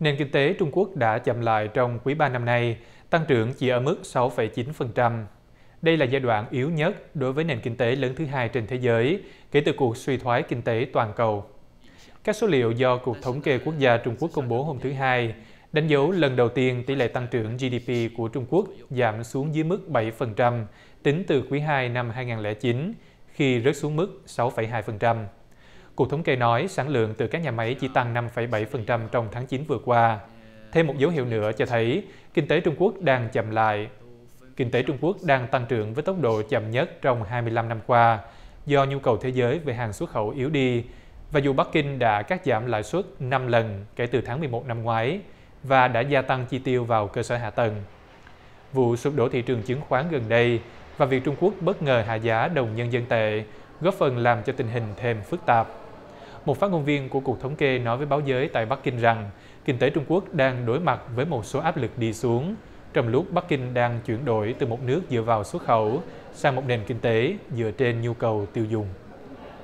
Nền kinh tế Trung Quốc đã chậm lại trong quý 3 năm nay, tăng trưởng chỉ ở mức 6,9%. Đây là giai đoạn yếu nhất đối với nền kinh tế lớn thứ hai trên thế giới kể từ cuộc suy thoái kinh tế toàn cầu. Các số liệu do Cục Thống kê Quốc gia Trung Quốc công bố hôm thứ Hai đánh dấu lần đầu tiên tỷ lệ tăng trưởng GDP của Trung Quốc giảm xuống dưới mức 7% tính từ quý 2 năm 2009 khi rớt xuống mức 6,2%. Cục thống kê nói sản lượng từ các nhà máy chỉ tăng 5,7% trong tháng 9 vừa qua. Thêm một dấu hiệu nữa cho thấy kinh tế Trung Quốc đang chậm lại. Kinh tế Trung Quốc đang tăng trưởng với tốc độ chậm nhất trong 25 năm qua do nhu cầu thế giới về hàng xuất khẩu yếu đi và dù Bắc Kinh đã cắt giảm lãi suất 5 lần kể từ tháng 11 năm ngoái và đã gia tăng chi tiêu vào cơ sở hạ tầng. Vụ sụp đổ thị trường chứng khoán gần đây và việc Trung Quốc bất ngờ hạ giá đồng nhân dân tệ góp phần làm cho tình hình thêm phức tạp. Một phát ngôn viên của Cục Thống kê nói với báo giới tại Bắc Kinh rằng kinh tế Trung Quốc đang đối mặt với một số áp lực đi xuống trong lúc Bắc Kinh đang chuyển đổi từ một nước dựa vào xuất khẩu sang một nền kinh tế dựa trên nhu cầu tiêu dùng.